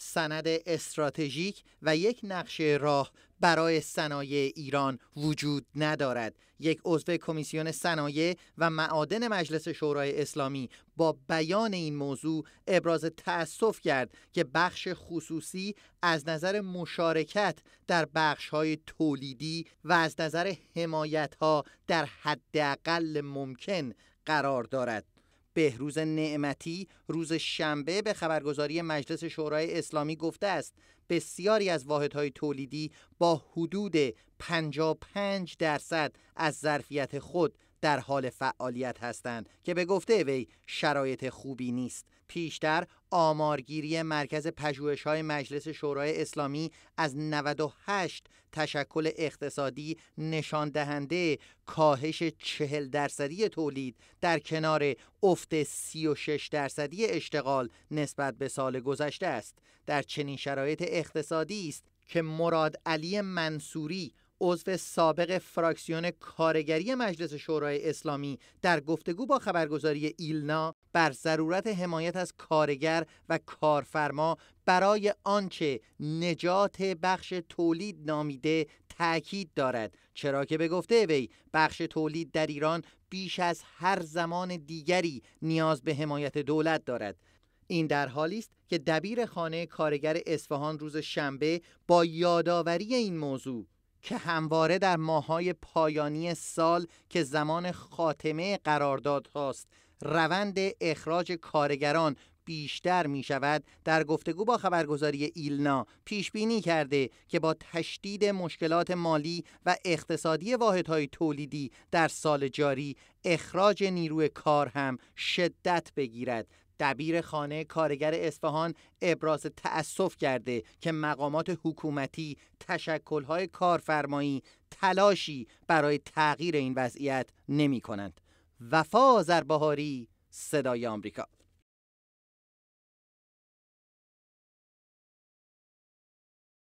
سند استراتژیک و یک نقشه راه برای صنایع ایران وجود ندارد یک عضو کمیسیون صنایع و معادن مجلس شورای اسلامی با بیان این موضوع ابراز تأسف کرد که بخش خصوصی از نظر مشارکت در بخش های تولیدی و از نظر حمایت ها در حداقل ممکن قرار دارد بهروز نعمتی روز شنبه به خبرگزاری مجلس شورای اسلامی گفته است بسیاری از واحدهای تولیدی با حدود 55 درصد از ظرفیت خود در حال فعالیت هستند که به گفته وی شرایط خوبی نیست پیشتر آمارگیری مرکز پژوهش های مجلس شورای اسلامی از 98 تشکل اقتصادی نشان دهنده کاهش 40 درصدی تولید در کنار افت 36 درصدی اشتغال نسبت به سال گذشته است در چنین شرایط اقتصادی است که مراد علی منصوری عضو سابق فراکسیون کارگری مجلس شورای اسلامی در گفتگو با خبرگزاری ایلنا بر ضرورت حمایت از کارگر و کارفرما برای آنچه نجات بخش تولید نامیده تاکید دارد چرا که به گفته وی بخش تولید در ایران بیش از هر زمان دیگری نیاز به حمایت دولت دارد این در حالی است که دبیر خانه کارگر اصفهان روز شنبه با یادآوری این موضوع که همواره در ماهای پایانی سال که زمان خاتمه قرارداد هاست روند اخراج کارگران بیشتر می شود در گفتگو با خبرگزاری ایلنا پیش بینی کرده که با تشدید مشکلات مالی و اقتصادی واحدهای تولیدی در سال جاری اخراج نیروی کار هم شدت بگیرد دبیر خانه کارگر اسفهان ابراز تأسف کرده که مقامات حکومتی تشکلهای کارفرمایی تلاشی برای تغییر این وضعیت نمی کنند. وفا آذربهاری صدای آمریکا